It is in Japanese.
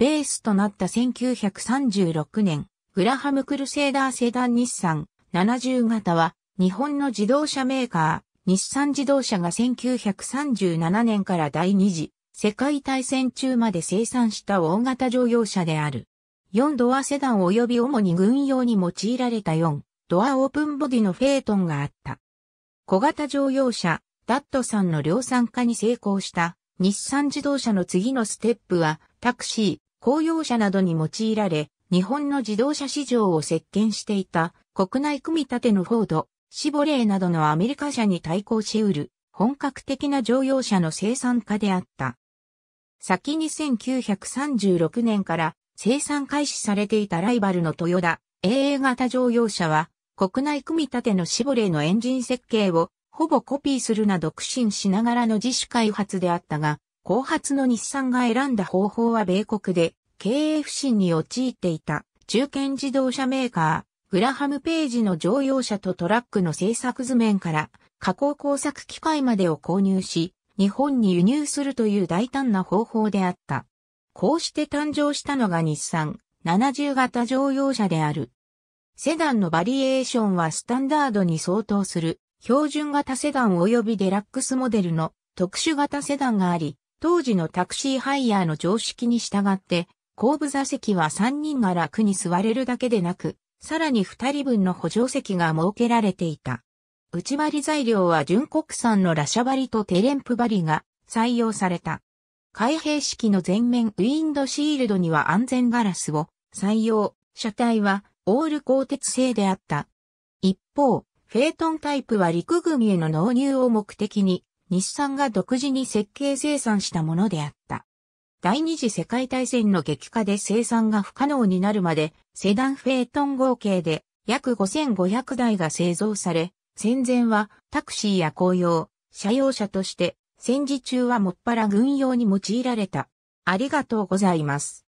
ベースとなった1936年、グラハム・クルセーダーセダン日産70型は、日本の自動車メーカー、日産自動車が1937年から第二次世界大戦中まで生産した大型乗用車である。4ドアセダン及び主に軍用に用いられた4ドアオープンボディのフェートンがあった。小型乗用車、ダットさんの量産化に成功した日産自動車の次のステップはタクシー、公用車などに用いられ、日本の自動車市場を席巻していた国内組み立てのフォード、シボレーなどのアメリカ車に対抗し得る本格的な乗用車の生産化であった。先に1936年から生産開始されていたライバルのトヨタ AA 型乗用車は国内組み立てのシボレーのエンジン設計をほぼコピーするなど苦心しながらの自主開発であったが、後発の日産が選んだ方法は米国で経営不振に陥っていた中堅自動車メーカー、グラハム・ページの乗用車とトラックの製作図面から加工工作機械までを購入し、日本に輸入するという大胆な方法であった。こうして誕生したのが日産70型乗用車である。セダンのバリエーションはスタンダードに相当する標準型セダン及びデラックスモデルの特殊型セダンがあり、当時のタクシーハイヤーの常識に従って後部座席は3人が楽に座れるだけでなく、さらに2人分の補助席が設けられていた。内張り材料は純国産のラシャ張りとテレンプ張りが採用された。開閉式の前面ウィンドシールドには安全ガラスを採用。車体はオール鋼鉄製であった。一方、フェイトンタイプは陸軍への納入を目的に、日産が独自に設計生産したものであった。第二次世界大戦の激化で生産が不可能になるまで、セダンフェイトン合計で約5500台が製造され、戦前はタクシーや公用、車用車として、戦時中はもっぱら軍用に用いられた。ありがとうございます。